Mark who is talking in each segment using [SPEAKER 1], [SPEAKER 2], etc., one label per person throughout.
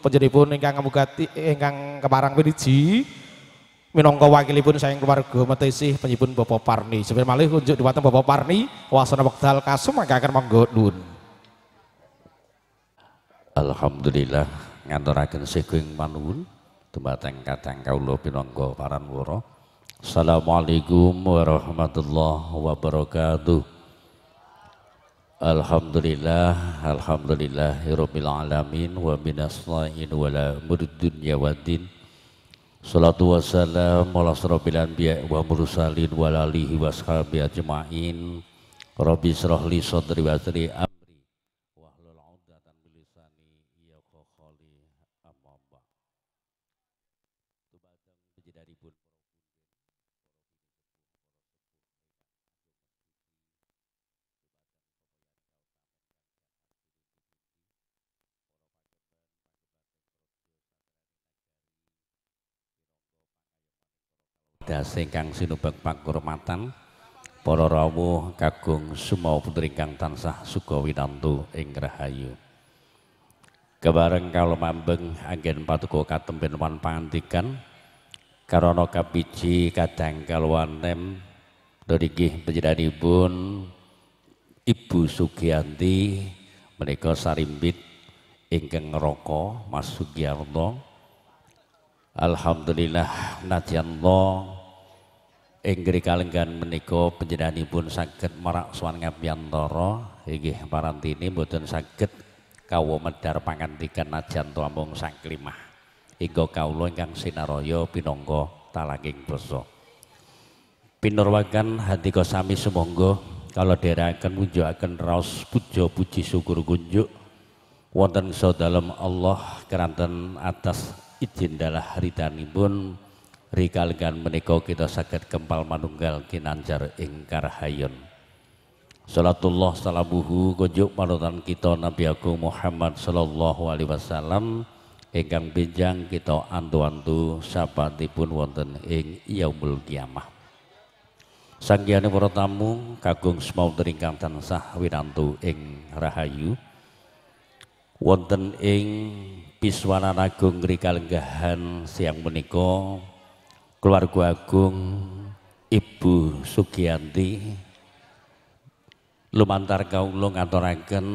[SPEAKER 1] panjenenganipun ingkang kamugati ingkang keparang piniji minangka wakilipun saking keluarga Metesih penyipun Bapak Parni. sebelum malih unjuk dumateng Bapak Parni wasana wekdal kasum maka akan
[SPEAKER 2] menggodun. Alhamdulillah ngaturaken seguing panuwun tengka tengka kawula pinangka paranworo. Assalamualaikum warahmatullahi wabarakatuh. Alhamdulillah, Alhamdulillah, Rabbil Alamin, wa minaslahin wa la muridun wa din. Salatu wassalam ala surabil anbiya wa mursalin wa alihi wa sahbihi ajma'in. Rabbi israh li sadri wa dasi kang sinubek pakurmatan para rawuh kagung sumau putri kang tansah suka winantu ing rahayu kebareng kalau mambeng anggen patuko katempen wan pangantikan karono kapici kadang kaluwanem dorigih panjenenganipun Ibu Sugianti mereka sarimbit ingkeng roko Mas sugianto Alhamdulillah nadyan Allah Inggih kalenggan menika sakit merak marak sowan toro. inggih parantini boten saged kawo medhar pangandikan najan tuamung sangklimah. Inggo kawula ingkang sinaraya pinangka talanging basa. Pinurwakan hadika kalau sumangga akan dherekaken akan raus puja puji syukur kunjuk wonten sadalem Allah keranten atas ijin dalah ridanipun Rikalgan menika kita sakit kempal manunggal kinanjar ingkar hayun. Salatullah salamuhu gojuk manutan kita Nabi Agung Muhammad sallallahu alaihi wasallam ingkang binjang kita antu-antu sabatipun wonten ing yaumul kiamah. Sanggyane para tamu kagung semanten teringkang tansah winantu ing rahayu. Wonten ing piswana Agung Rikalenggahan siang menika keluarga agung Ibu Sugianti, lumantar atau ngaturaken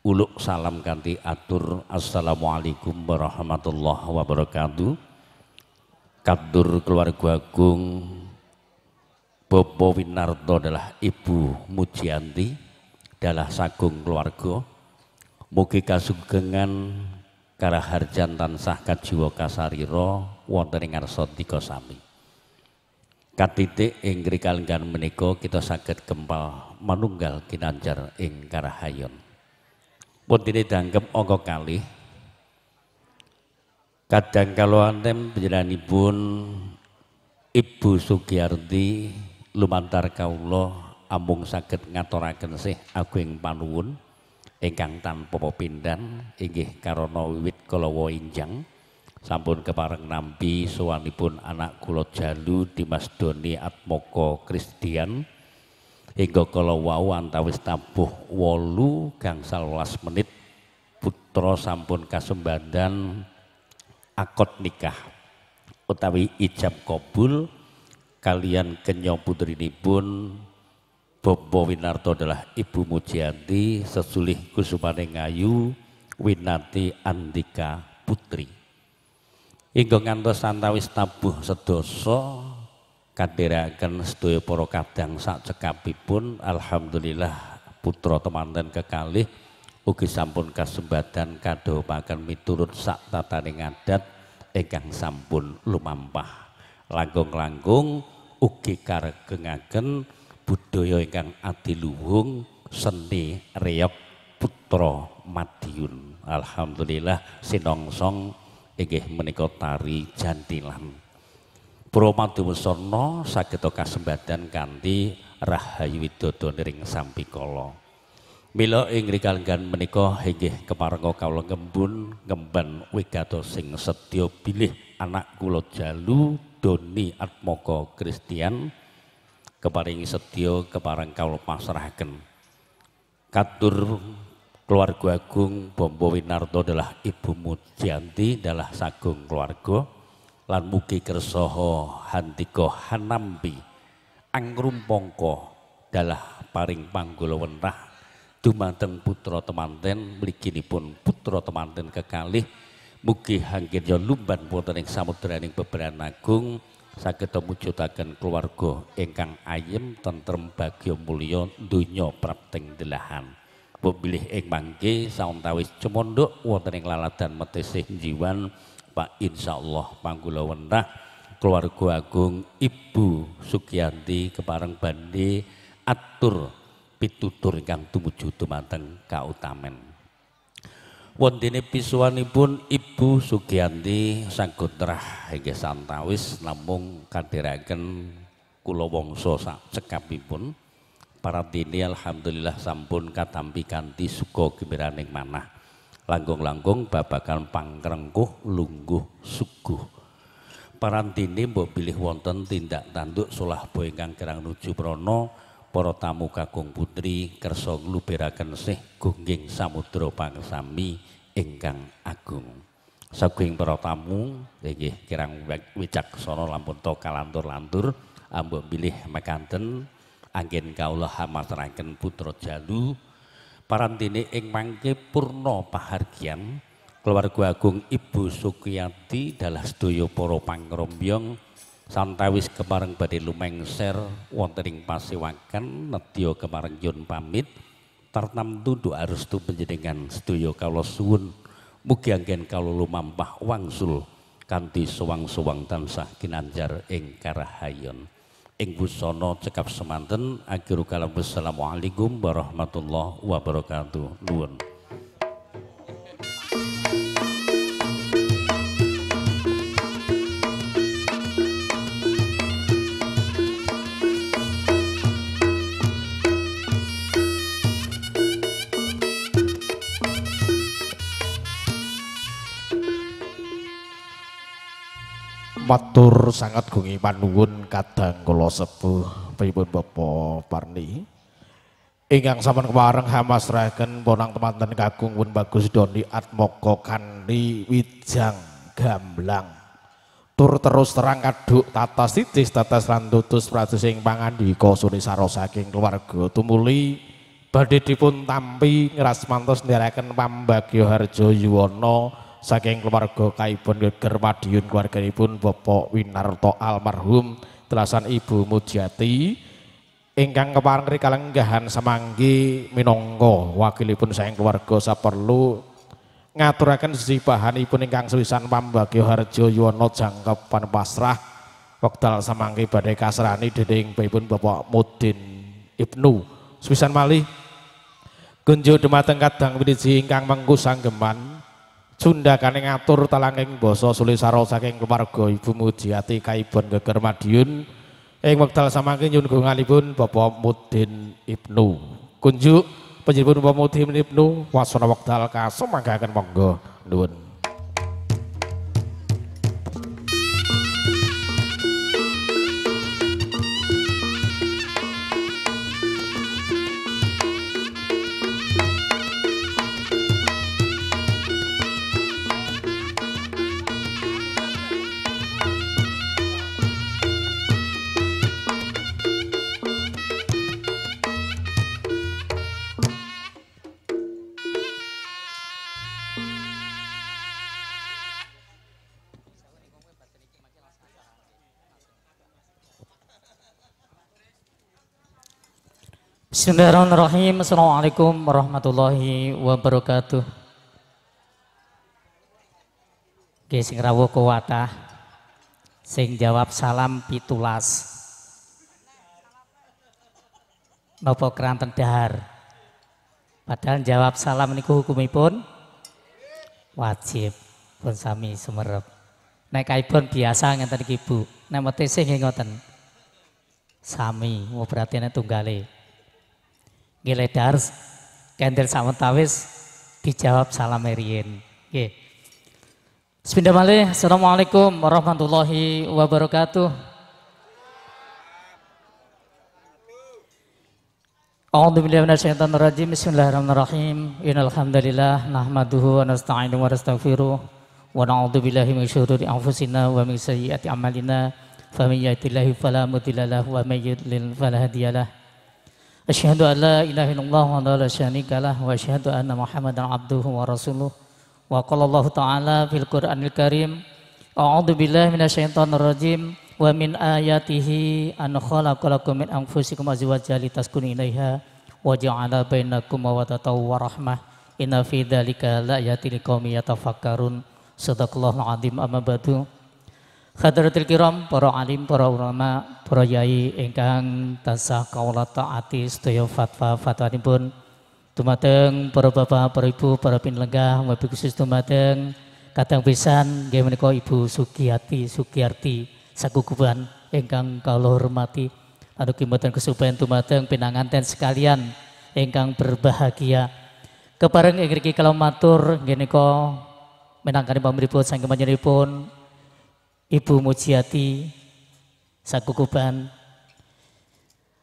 [SPEAKER 2] uluk salam Kanti atur assalamualaikum warahmatullahi wabarakatuh kadur keluarga agung Bobo Winarto adalah Ibu Mujianti adalah sagung keluarga mugi kasugengan karaharjan tansah kajiwa kasarira wonten ing ngarsa tiga sami. Katitik ing kalenggan menika kita saged kempal manunggal kinanjar ing karahayon. Puntine dangkep angka kalih. Kadang kalau antem panjenenganipun Ibu Sugiyarti lumantar kaula ambung saged ngaturaken sih ageng panuwun ingkang tanpa pepindhan inggih karana wiwit kalawa injang sampun kepareng nampi pun anak kula Jalu Mas Doni Atmoko Kristian hingga kalau wau antawis tabuh wolu gangsal welas menit Putro sampun kasembadan akot nikah utawi ijab kobul kalian putri ini pun Bobo Winarto adalah Ibu Mujianti sesulih Kusumane ngayu Winati Andika Putri. Inggo ngantos santawis tabuh sedoso kadhiraken sedaya para kadang sak cekapipun alhamdulillah putra temanten kekalih ugi sampun kasembadan bahkan miturut sak tataning adat ingkang sampun lumampah langgong-langgong ugi karegengaken budaya ingkang adiluhung seni reyok putra Madiun alhamdulillah sinongsong inggih menika tari jantilan. Purwamadu Wusana saged kasembadan kanthi Rahayu Widodo nering sampikala. Mila ing rikalenggan menika inggih keparenga kawula ngembun ngemban wigatos sing sedya bilih anak kula Jalu Doni Atmoko Kristian keparingi setio keparang kawula pasrahaken. Katur keluarga agung Bombo Winarto adalah Ibu Mujianti adalah sagung keluarga lan mugi kersoho hantiko Hanambi angrum pongko adalah paring panggulo wenrah dumanteng putra temanten pun putra temanten kekalih mugi hanggirya lumban wonten ing samudraning beberan agung saged mujudaken keluarga ingkang ayem tentrem Bagio mulya Dunyo prapting delahan pemilih ing mangke sauntawis cemondok wonten ing laladan metesih jiwan Pak insyaallah panggula wenah keluarga agung Ibu Sugiyanti kepareng bandi atur pitutur ingkang tumuju dumateng kautamen wontene pisuwanipun Ibu Sugiyanti sagotrah inggih santawis namung kadhiraken kula wangsa sak cekapipun Para tini alhamdulillah sampun katampi kanti suko gembiraning manah langgong-langgong babakan pangkrengkuh lungguh suguh tini mbok pilih wonten tindak tanduk sulah boingkang kerang nuju prono para tamu kakung putri kersa ngluberaken sih gungging samudra pangsami ingkang agung saking para tamu nggih kirang wicaksana lampun to kalantur-lantur ambok pilih mekanten anggen kaula hamateraken putra jalu parantini ing mangke purno pahargian, keluarga agung Ibu Sukiyati dalah sedaya poro pangrombyong santawis kemareng badai lumengser wonten ing pasewakan nedya kemareng yun pamit tartamtu doa restu panjenengan sedaya kawula suwun mugi anggen kawula lumampah wangsul kanti suwang-suwang tansah kinanjar ing karahayon ing busana cekap semanten akhir kalam wassalamualaikum warahmatullahi wabarakatuh nuwun
[SPEAKER 1] matur sangat gungi panuwun kadang kula sepuh pripun Bapak Parni ingkang sampun kepareng hamasrahaken ponang temanten kakung pun Bagus Doni Atmoko Kandi Wijang Gamblang tur terus terang kaduk tatas titis tatas rantutus pratus ing pangandika suni saking keluarga tumuli badhe dipun tampi ngrasmantos nderekaken pambagya harjo Yuwono saking keluarga kaibon geger madiun keluarganipun Bapak Winarto almarhum telasan Ibu Mujati ingkang keparengri kalenggahan semanggi minangka wakilipun saking keluarga saperlu ngaturaken sejibahanipun ingkang sulisan pambagya harjo yono jangkepan pasrah wekdal semanggi badai kasrani dening baipun Bapak Mudin Ibnu Suwisan mali Gunjo dumateng kadang winiji ingkang mengku sanggeman sunda Cundakane ngatur talangking basa sulisaro saking keluarga Ibu Mujiati Kaibon Geger Madiun ing wekdal samangke nyuwun gungalipun Bapak Mudin Ibnu. Kunjuk panjenengan Bapak Mudin Ibnu wasana wekdal kasum akan monggo nuwun.
[SPEAKER 3] Bismillahirrahmanirrahim. Assalamualaikum warahmatullahi wabarakatuh. Oke, sing rawuh kuwatah. Sing jawab salam pitulas. Napa keranten dahar. Padahal jawab salam niku hukumipun wajib pun sami sumerep. Nek kaipun biasa ngenten iki Bu. Nek metese nggih ngoten. Sami, mau berarti nek tunggale. Ngeledar, kendel samantawis, dijawab salam eriyin. malih. Assalamualaikum warahmatullahi wabarakatuh. Bismillahirrahmanirrahim. Innal nahmaduhu wa nasta'inuhu wa nastaghfiruh wa billahi min syururi anfusina wa min sayyati a'malina. Fa min yaitillahi falamudillalah wa man yudlil Asyhadu an la ilaha illallah wa la syarika lah wa asyhadu anna Muhammadan abduhu wa rasuluh. Wa qala Allah taala fil Qur'anil Karim, a'udzu billahi minasyaitonir rajim wa min ayatihi an khalaqalakum min anfusikum azwajan litaskunu ilaiha wa ja'ala bainakum mawaddatan wa rahmah. Inna fi dzalika la ayatil qaumi yatafakkarun. Sadaqallahu azim amma badu. Khadratil kiram, para alim, para ulama, para yai ingkang tansah kaula taati sedaya fatwa pun, Tumateng, para bapak, para ibu, para pinlenggah, wabi khusus tumateng kadang pisan gimana kau Ibu sukiyati, sukiyarti, Sakukuban ingkang kula hormati anugi mboten kesupen dumateng pinanganten sekalian ingkang berbahagia kepareng ingriki kalau matur kau menangkan ibu pamripun sanggem panjenenganipun Ibu Mujiati Sakukuban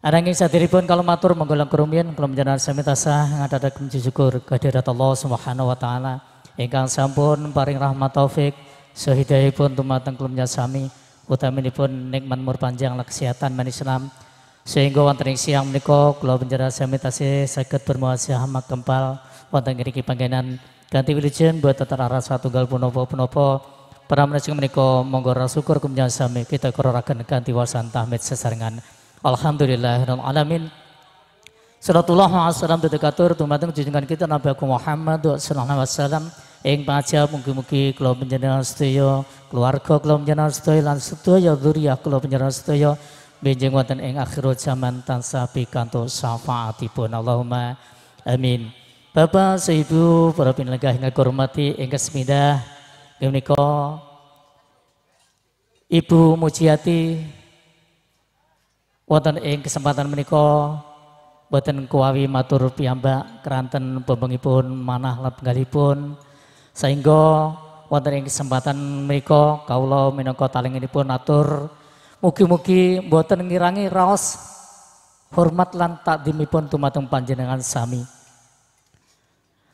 [SPEAKER 3] Ananging pun kalau matur menggolong kerumian kalau menjenar sami tasah ngadadakum syukur kehadirat Allah Subhanahu wa taala ingkang sampun paring rahmat taufik sahidayipun tumateng kelumnya sami utaminipun nikmat mur panjang kesehatan manis Islam sehingga wonten ing siang menika kula penjara sami tasih saged bermuasahah kempal wonten ngriki panggenan ganti wilujeng buat tetara satunggal punapa-punapa Para menajik mereka monggo syukur kumnya sami kita kororakan ganti wasan tahmid Alhamdulillah dan alamin. Salatullah wa salam dedekatur tumateng junjungan kita Nabi Muhammad Muhammad sallallahu alaihi wasallam ing pajak mugi-mugi kula panjenengan sedaya keluarga kula panjenengan sedaya lan sedaya dzuriyah kula panjenengan sedaya benjing wonten ing akhirul zaman tansah pikantuk syafaatipun Allahumma amin. Bapak, Ibu, para pinlegah yang hormati, ingkang semindah, menika Ibu Mujiati wonten ing kesempatan meniko, wonten kuawi matur piyambak keranten pun, manah lan pun, sehingga wonten ing kesempatan meniko, taling minangka pun atur mugi-mugi boten ngirangi raos hormat lan takdimipun tumateng panjenengan sami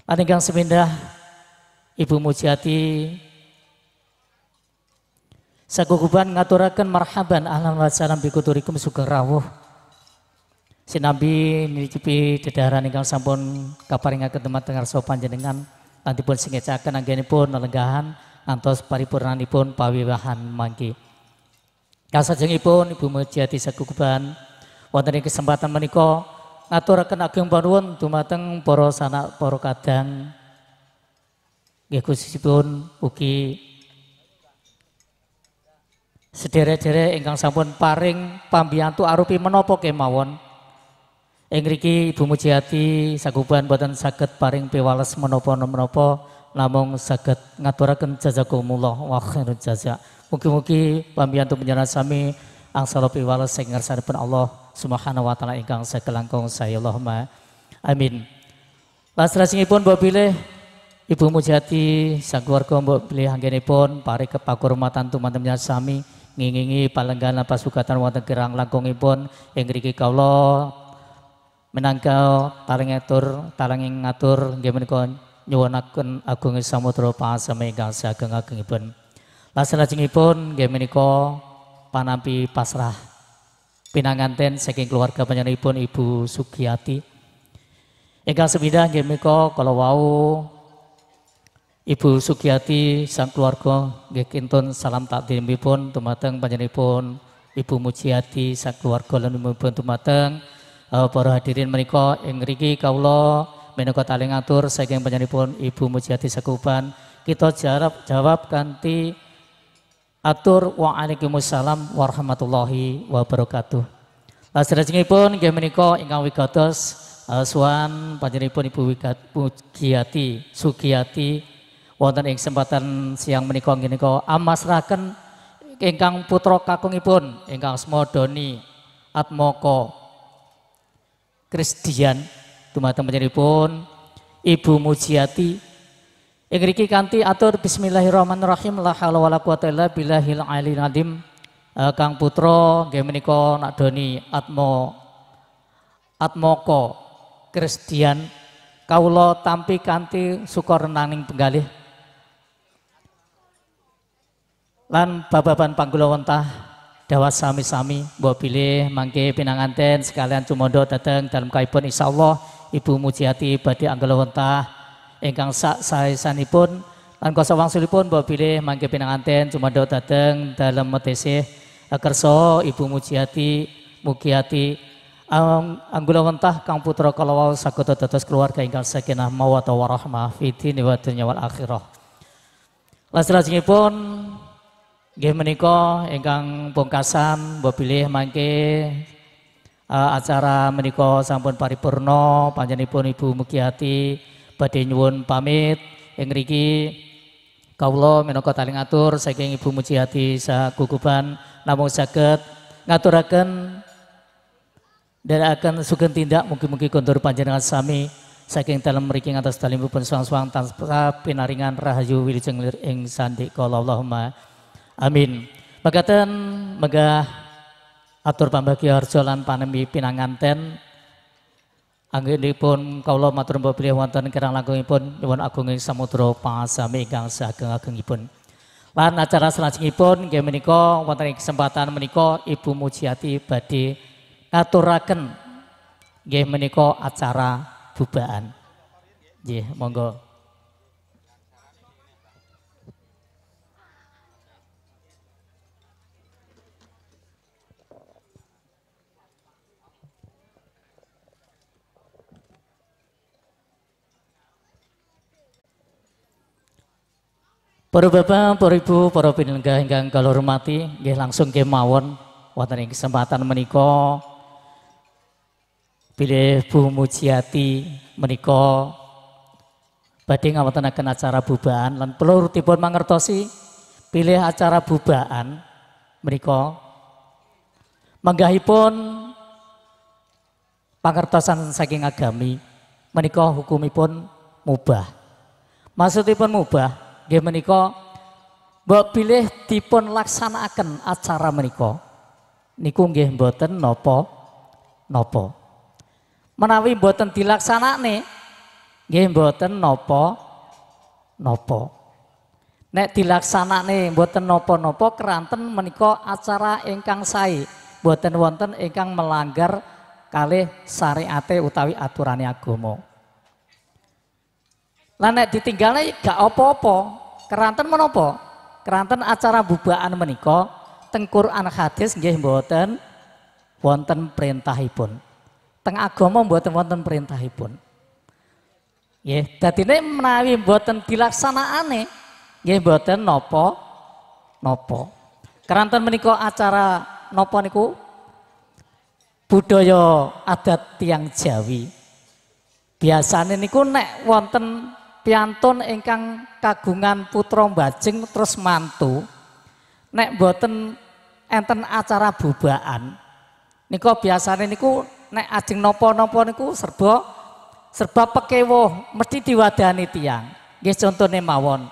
[SPEAKER 3] lan ingkang semindah Ibu Mujiati Saguguban ngaturakan marhaban ahlan wa salam bikuturikum suka rawuh. Nabi nicipi dedaran ingkang sampun kaparingaken teman dengar sopan jenengan lantipun singecaken anggenipun nelenggahan antos paripurnanipun pawiwahan mangki. Kasajengipun Ibu mujiati Saguguban wonten ing kesempatan menika ngaturaken ageng panuwun dumateng para sanak para kadang nggih khususipun ugi Sedere-dere ingkang sampun paring pambiyantu arupi menopo kemawon. ingriki Ibu Mujiati saguban buatan saged paring piwales menopo menopo namung saged ngaturakan jazakumullah wa khairul jaza. Mugi-mugi pambiyantu penjalan sami angsal piwales sing ngarsanipun Allah Subhanahu wa taala ingkang sakelangkung saya ma. amin. pun buat pilih Ibu Mujati keluarga mbok pilih anggenipun pari kepakurmatan tumantemnya sami ngingingi palenggana pasugatan wonten gerang langkungipun ing mriki kawula minangka paling atur paling ngatur nggih menika nyuwunaken agung samudra pasame ingkang sageng agengipun lajengipun nggih menika panampi pasrah pinanganten saking keluarga panjenenganipun Ibu Sugiyati ingkang sepidah nggih menika kala wau Ibu Sukiyati sang keluarga nggih salam salam takdimipun Tumateng pun, Ibu Mujiati sang keluarga lan pun Tumateng, eh, para hadirin menika ing Riki, Kaulo, menika taling atur saking pun, Ibu Mujiati Sakuban kita jawab, jawab ganti, atur waalaikumsalam warahmatullahi wabarakatuh. pun, nggih menika ingkang wigatos Aswan eh, pun, Ibu Wigat Sukiyati, wonten ing kesempatan siang menika ngenika amasraken ingkang putra kakungipun ingkang asma Doni Atmoko Kristian dumateng panjenenganipun Ibu Mujiati ing riki kanthi atur bismillahirrahmanirrahim la haula wala quwata illa billahil aliyil azim eh, Kang Putra nggih menika Nak Doni Atmo Atmoko Kristian kawula tampi kanthi sukor penggalih lan bababan panggula wontah dawas sami-sami mbok pilih mangke pinanganten sekalian cumondo dateng dalam kaipun insyaallah Ibu Mujiati badi anggala wontah ingkang sak sanipun lan kuasa sulipun mbok pilih mangke pinanganten cumondo dateng dalam metese kerso Ibu Mujiati Mugiati Ang anggula wontah kang putra kalawau saged dados keluarga ingkang sakinah mawata warahmah fiti dini wa dunya wal akhirah. Lajengipun Nggih meniko, ingkang pungkasan pilih mangke uh, acara meniko sampun Purno Panjenipun Ibu mukiati, badhe pamit ing riki kawula taling atur saking Ibu sa saguguban namung saged ngaturaken akan sugeng tindak mungkin mungkin kontur panjenengan sami saking dalam mriki atas pun suang-suang tanpa pinaringan rahayu wilujeng ing Sandi, kalau Allahumma Amin. Mekaten megah atur pambagi harjo lan panemi pinanganten Anggenipun kaula matur mbah bilih wonten kirang langkungipun nyuwun agung samudro samudra pasami ingkang sageng-agengipun. Lan acara salajengipun game menika Wanita kesempatan menika Ibu Mujiati badhe ngaturaken game menika acara bubaan. Nggih, monggo. Para bapak, para ibu, para Pinengga ingkang kalau hormati, nggih langsung kemawon wonten ing kesempatan menika pilih Bu Mujiati menika badhe ngawontenaken acara bubaan lan perlu tipun mangertosi pilih acara bubaan menika menggahipun pangertosan saking agami menika hukumipun mubah maksudipun mubah Nggih meniko, mbok pilih dipun laksanakan acara meniko. Niku nggih mboten nopo. nopo. Menawi mboten nih, nggih mboten nopo nopo. Nek nih mboten nopo nopo keranten meniko acara ingkang sae, mboten wonten ingkang melanggar kalih syariate utawi aturannya agomo. Lanek ditinggalnya gak opo-opo. Keranten menopo? Keranten acara bubaan menika tengkuran hadis nggih mboten wonten perintahipun. Teng agama mboten wonten perintahipun. Nggih, dadine menawi mboten dilaksanakane nggih mboten nopo nopo. Keranten menika acara nopo niku budaya adat tiang Jawi. Biasane niku nek wonten piantun ingkang kagungan putra mbajing terus mantu nek boten enten acara bubaan. niku biasane niku nek ajeng nopo-nopo niku serba serba pekewo mesti diwadani tiang contoh nih mawon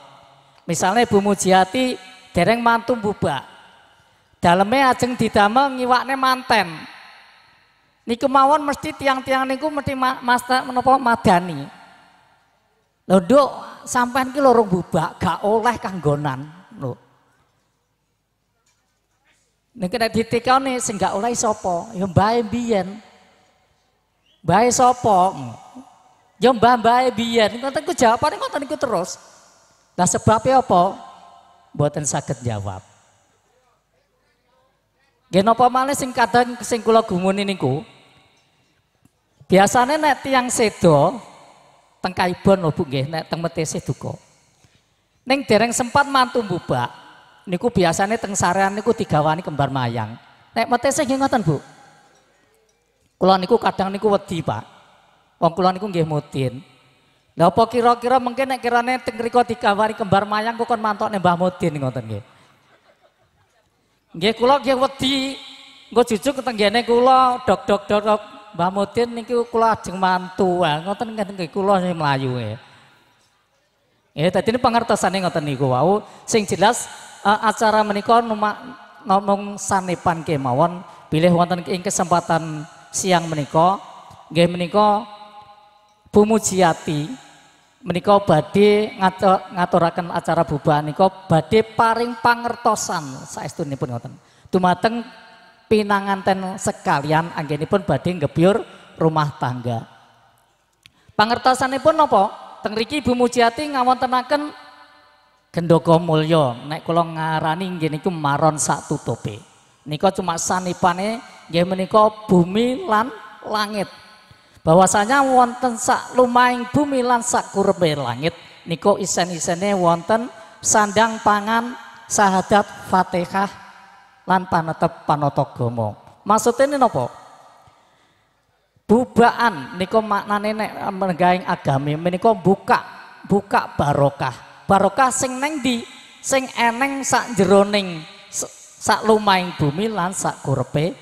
[SPEAKER 3] misalnya Bu Mujiati dereng mantu bubak dalamnya ajeng didama ngiwaknya manten niku mawon mesti tiang-tiang niku mesti ma, masta menopo madani Lho nduk, sampean iki lorong bubak gak oleh kanggonan lho. Nek kena ditekone sing gak oleh sapa? Ya mbae biyen. Mbae sapa? Ya mbah mbae biyen. Ngoten ku jawabane ngoten iku terus. Lah sebabnya apa? Mboten saged jawab. Yen apa maneh sing kadang sing kula gumuni niku. Biasane nek tiyang sedo teng Kaibon lho Bu nggih nek teng Metese duka. Ning dereng sempat mantu mbubak niku biasane teng sarean niku digawani kembar mayang. Nek Metese nggih ngoten Bu. Kula niku kadang niku wedi Pak. Wong kula niku nggih mudin. Lah apa kira-kira mungkin nek kirane teng riko digawani kembar mayang kok kon mantok Mbah Mudin ngoten nggih. Nggih kula nggih wedi Engko jujuk ketenggene kula dok dok dok, dok Mbah Mudin niki kula ajeng mantu. Ah, ngoten kan nggih kula sing mlayu ya. E. Ya eh, tadi ini pengertosane ngoten niku wau. Sing jelas uh, acara menika ngomong sanepan kemawon pilih wonten ing kesempatan siang menika nggih menika Bumujiati menika badhe ngatur, ngaturaken acara bubahan nika badhe paring pangertosan saestunipun ngoten. Dumateng pinanganten sekalian anggenipun badhe ngebyur rumah tangga. Pangertosanipun napa? Teng bumi Ibu Mujiati ngawontenaken gendoko mulya. Nek kula ngarani nggih niku maron sak tutupe. Nika cuma sanipane nggih menika bumi lan langit. Bahwasanya wonten sak lumahing bumi lan sak kurepe langit niku isen-isene wonten sandang pangan sahadat Fatihah lan panetep panotogomo, Maksudnya ini nopo, Bubaan niko maknane nek mergaing agami niko buka buka barokah. Barokah sing neng di sing eneng sak jeroning sak lumaing bumi lan sak kurepe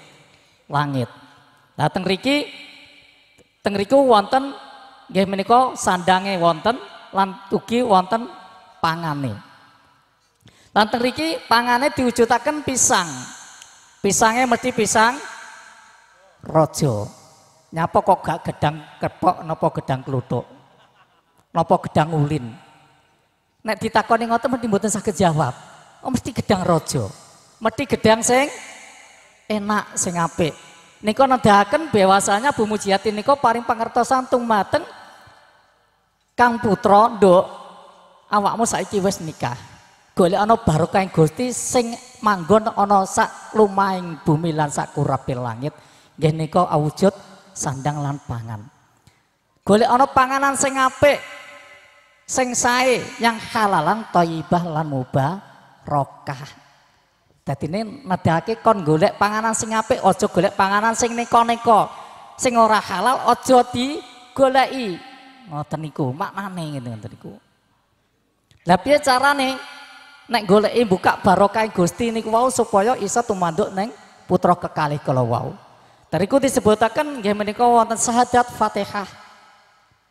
[SPEAKER 3] langit. Nah teng riki teng riku wonten nggih menika sandange wonten lan tuki wonten pangane. Lan Riki, pangane diwujudaken pisang. Pisangnya mesti pisang rojo. Nyapa kok gak gedang kepok nopo gedang kluthuk. nopo gedang ulin. Nek ditakoni ngoten mesti mboten saged jawab. Oh mesti gedang rojo. Mesti gedang seng enak sing apik. Niko nedahaken bewasanya Bu Mujiati niko paring pangertosan tumateng Kang Putro nduk awakmu saiki wes nikah golek ana barokah Gusti sing manggon ana sak lumahing bumi lan sak kurape langit nggih nika awujud sandang lan pangan. Golek ana panganan sing apik, sing sae, yang halalan thayyibah lan rokah Dadi ne nedhake kon golek panganan sing apik, aja golek panganan sing neko-neko. Sing ora halal aja digoleki. Ngoten niku maknane ngene ngoten niku. Lah piye carane nek goleki buka barokah Gusti niku wau supaya iso tumanduk neng putra kekalih kalau wau. ku disebutakan nggih menika wonten syahadat Fatihah.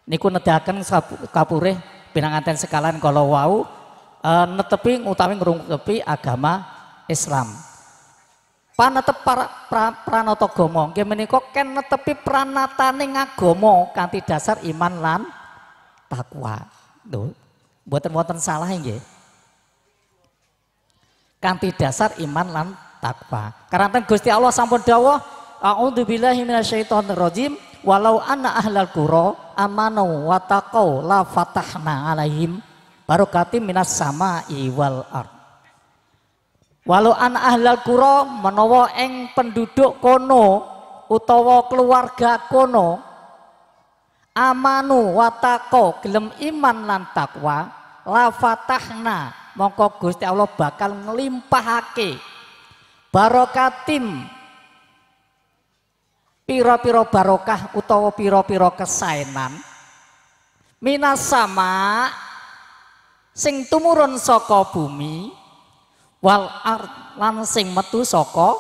[SPEAKER 3] Niku nedahaken kapure pinanganten sekalan kalau wau e, netepi utawi ngrungkepi agama Islam. Panetep para pra, gomo nggih menika ken netepi pranatane agama kanthi dasar iman lan takwa. Lho, mboten wonten salah nggih. Kanti dasar iman lan takwa. Karanten Gusti Allah sampun dawuh, a'udzubillahi minasyaitonir rajim, walau anna ahlal qura amanu wa taqau la fatahna alaihim barokati minas sama'i wal ard. Walau anna ahlal qura menawa eng penduduk kono utawa keluarga kono amanu wa taqau gelem iman lan takwa la fatahna mongko Gusti Allah bakal ngelimpahake barokatim piro-piro barokah utawa piro-piro kesaenan minas sama sing tumurun saka bumi wal ard lan sing metu saka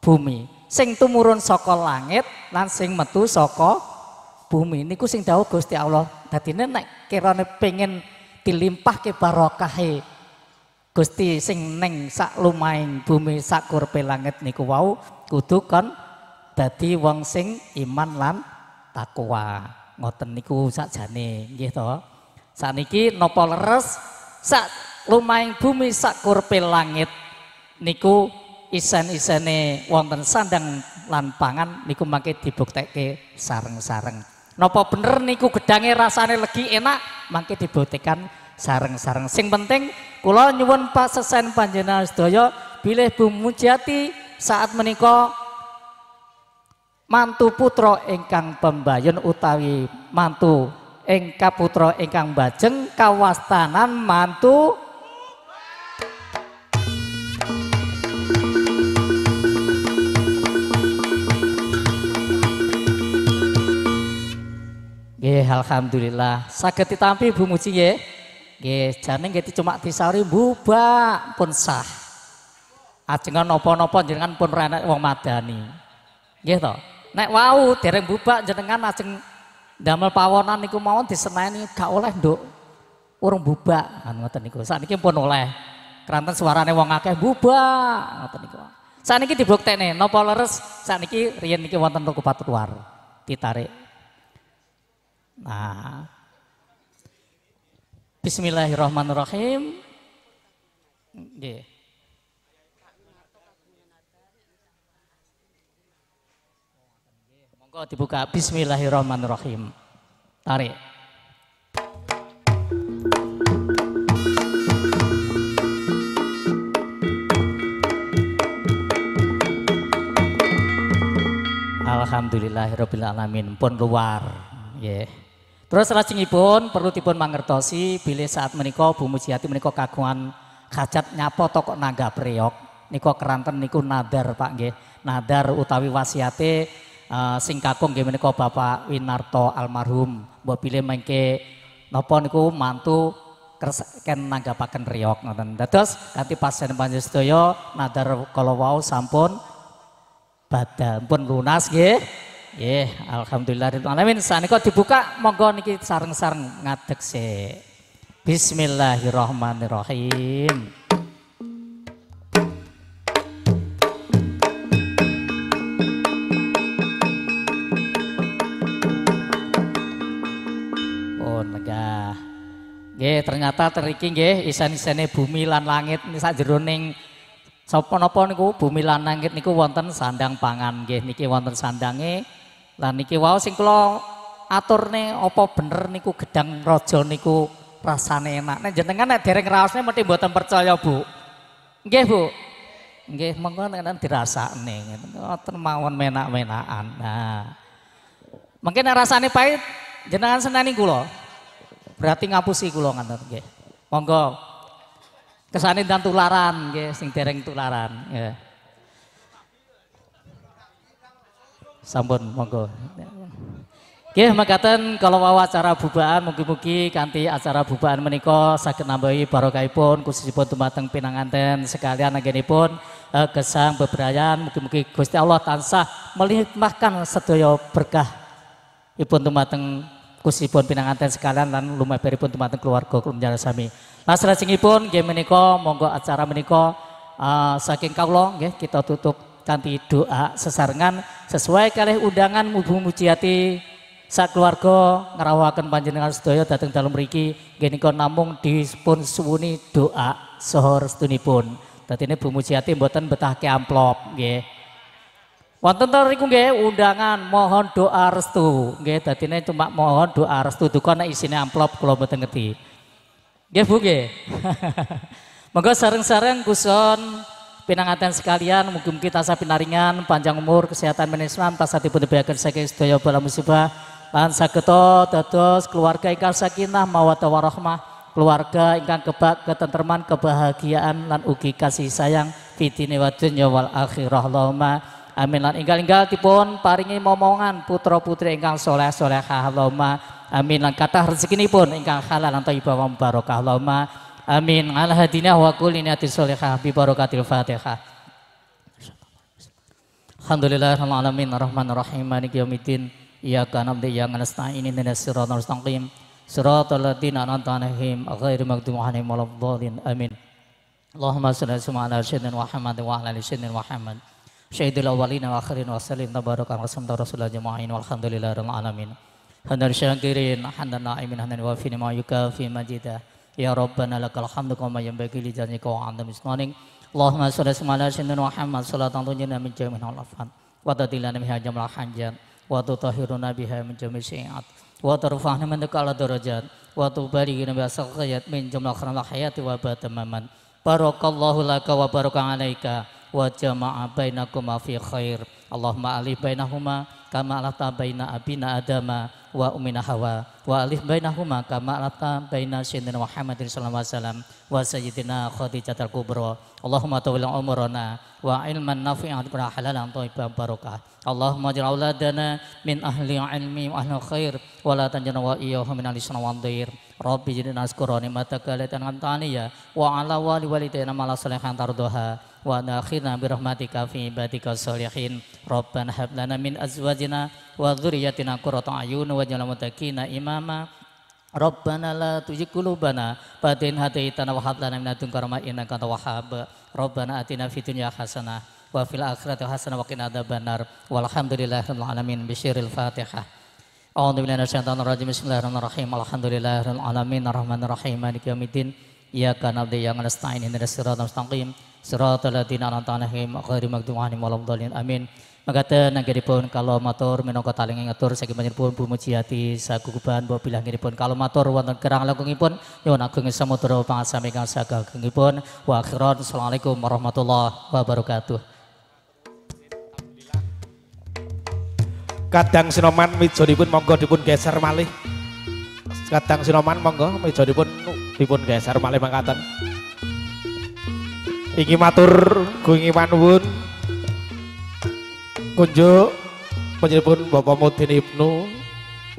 [SPEAKER 3] bumi sing tumurun saka langit lan sing metu saka bumi niku sing dawuh Gusti Allah dadine nek kirane pengen ke barokahe Gusti sing neng sak lumahing bumi sak kurpe langit niku wau kudu kon dadi wong sing iman lan takwa ngoten niku sakjane nggih to saniki napa leres sak lumahing bumi sak kurpe langit niku isen-isene wonten sandang lan pangan niku mangke dibuktekke sareng-sareng Nopo bener niku gedange rasane lagi enak, mangke dibotekan sarang-sarang. Sing penting kula nyuwun Sesen panjenengan sedaya bilih Bu Mujati saat meniko mantu Putro Engkang pembayun utawi mantu Engka Putro Engkang bajeng kawastanan mantu Nggih, alhamdulillah. Saged ditampi Bu Muji ye. Nggih, jane nggih cuma disari bubak pun sah. Ajengan napa-napa jenengan pun renek wong madani. Nggih to. Nek wau dereng bubak jenengan ajeng damel pawonan niku mawon diseneni gak oleh nduk. Urung bubak kan ngoten niku. Sakniki pun oleh. Keranten suarane wong akeh bubak ngoten niku. Sakniki dibuktekne napa leres sakniki riyen niki wonten rukupat luar. Ditarik Nah, Bismillahirrahmanirrahim. Yeah. Monggo dibuka Bismillahirrahmanirrahim. Tarik. Alhamdulillahirabbil alamin. Pun luar. Yeah. Terus lajengipun perlu dipun mangertosi bilih saat menika Bu Mujiati menika kagungan hajat nyapa tokok naga priok. Niko keranten niku nadar Pak nggih. Nadar utawi wasiate uh, sing kakung nggih menika Bapak Winarto almarhum. Mbok bilih mengke napa niku mantu ken nanggapaken riok ngoten. Dados kanthi pasien panjenengan nadar kala wau sampun badha pun lunas nggih. Nggih, alhamdulillah rabbil alamin. Sanika dibuka monggo niki sareng-sareng ngadeg sik. Bismillahirrahmanirrahim. Pun megah. Nggih, ternyata teriki nggih isan-isane bumi lan langit sak jero ning sapa napa niku bumi lan langit niku wonten sandang pangan nggih niki wonten sandange lah niki wau sing kula aturne apa bener niku gedang raja niku rasane enak. Nek jenengan nek dereng raosne mesti mboten percaya, Bu. Nggih, Bu. Nggih, monggo nek dirasakne ngene. Ngoten mawon menak-menakan. Nah. Mungkin nek rasane pahit jenengan senani kula. Berarti ngapusi kula ngoten nggih. Monggo. Kesane dan tularan nggih sing dereng tularan, nggih. Sampun, monggo. Oke, makatan kalau mau acara bubaan, mugi-mugi kanti acara bubaan menikah sakit nambahi pun khususipun tumateng pinanganten sekalian pun, eh, gesang beberayan, mugi-mugi Gusti Allah tansah melimpahkan sedaya berkah ipun tumateng khususipun pinanganten sekalian dan lan pun tumateng keluarga keluarga sami. pun, game menikah monggo acara menikah eh, saking kaulong, kita tutup tanti doa sesarengan sesuai kalih undangan mubu mujiati sak keluarga ngerawakan panjenengan sedaya datang dalam riki kau namung dispun suwuni doa sohor setunipun tadi ini Bu jati buatan betah ke amplop nggih Wonten to riku nggih undangan mohon doa restu. Nggih dadine cuma mohon doa restu duka nek isine amplop kula mboten ngerti. Nggih Bu nggih. Monggo sareng-sareng kuson Pinangatan sekalian, mungkin kita asap pinaringan, panjang umur, kesehatan manajemen, satu pun saya ke sedaya bala musibah. Lan sakito, dados, keluarga ingkang sakinah, mawata warahmah, keluarga ingkang kebak, ketenterman, kebahagiaan, lan uki kasih sayang, fitini wa dunya wal akhirah Allahumma. Amin lan inggal-inggal dipun paringi momongan putra putri ingkang soleh soleh Allahumma. Amin lan kata pun ingkang halal lan thayyibah wa barokah Allahumma. Amin. Ala hadina wa kulinati solehah bi barakatil Fatihah. Alhamdulillahirrahmanirrahim. Rahmanirrahim. Maliki yaumiddin. Iyyaka na'budu wa iyyaka nasta'in. Ihdinas siratal mustaqim. Siratal ladzina an'amta 'alaihim ghairil maghdubi 'alaihim waladdallin. Amin. Allahumma shalli ala sayyidina Muhammad wa ala ali sayyidina Muhammad. Sayyidil awwalina wa akhirin wa salim. tabaraka wa sallam rasulullah jama'in walhamdulillahirabbil alamin. Hadan syakirin, hadan na'imin, hadan wafi ma yukafi majidah. Ya Rabbana lakal hamdu kama bagi li jannika wa 'azami ismanik. Allahumma shalli ala sayyidina Muhammad wa tunjina min jami'il afan wa tadilana biha jam'al hanjat wa tutahhiruna biha min jami'is sayiat wa tarfa'na min dakala darajat wa tubarikina bi asqayat min jumlah khairil hayati wa batamaman barakallahu laka wa baraka wa jama'a bainakuma fi khair. Allahumma alif bainahuma kama alata baina abina adama wa umina hawa wa alif bainahuma kama alata baina sayyidina Muhammadin sallallahu alaihi wasallam wa sayyidina al Kubra Allahumma tawalla umurana wa ilman nafi'an qura halalan thayyiban barakah Allahumma ij'al auladana min ahli ilmi wa ahli khair wa la tanjana wa iyyahum min al-isnawandhir Rabbi mata kalian dan kantani ya, wa ala wali tena malas salihan tardoha wa birahmati kafi fi ibadika salihin Rabbana hablana min azwajina wa dhuriyatina kurata ayun wa jalamutakina imama Rabbana la tujik kulubana Batin hadaitana wa hablana min karama karma kata wahab Rabbana atina fitunya dunya wa fil akhirat hasanah wa ada benar walhamdulillahirabbil alamin fatihah A'udzu billahi minasyaitonir rajim. Bismillahirrahmanirrahim. Alhamdulillahirabbil alamin arrahmanir rahim maliki yaumiddin. Iyyaka na'budu wa iyyaka nasta'in ihdinas siratal mustaqim. Siratal ladzina an'amta 'alaihim ghairil maghdubi 'alaihim waladdallin. Amin. Makata nanggeripun kalau matur minangka taling ngatur saking panjenenganipun pumuji ati saguguban bo bilah ngiripun kalau matur wonten kerang langkungipun nyuwun agung samudra pangasami kang sagagengipun wa akhirat. Assalamualaikum warahmatullahi wabarakatuh. Kadang sinoman pun monggo dipun geser malih.
[SPEAKER 1] Kadang sinoman monggo pun uh, dipun geser malih mangkaten. ingin matur gungi panuwun. Kunjuk panjenengan Bapak Mudin Ibnu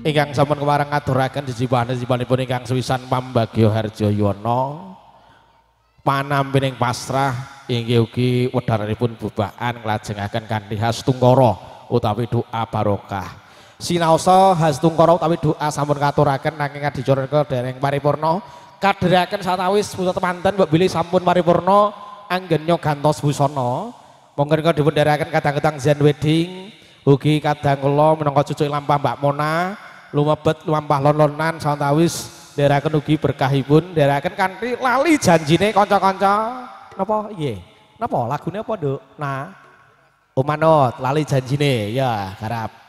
[SPEAKER 1] ingkang sampun kemarang ngaturaken jejibahan pun ingkang swisan pambagio harjo yono panam bining pasrah ingin ugi pun bubaan ngelajeng akan kandihas tunggoro utawi doa barokah sinaosa koro utawi doa sampun katuraken nanging kadicuraka dereng paripurna kaderakan satawis putra temanten mbok bilih sampun paripurna anggennya gantos busana monggo nika dipundharaken kadang-kadang zen wedding ugi kadang kula minangka cucu lampah Mbak Mona lumebet lampah lon-lonan satawis dherekaken ugi berkahipun dherekaken kanthi lali janjine kanca-kanca napa nggih napa lagune apa nduk nah Umanot lali janji janjine ya garap.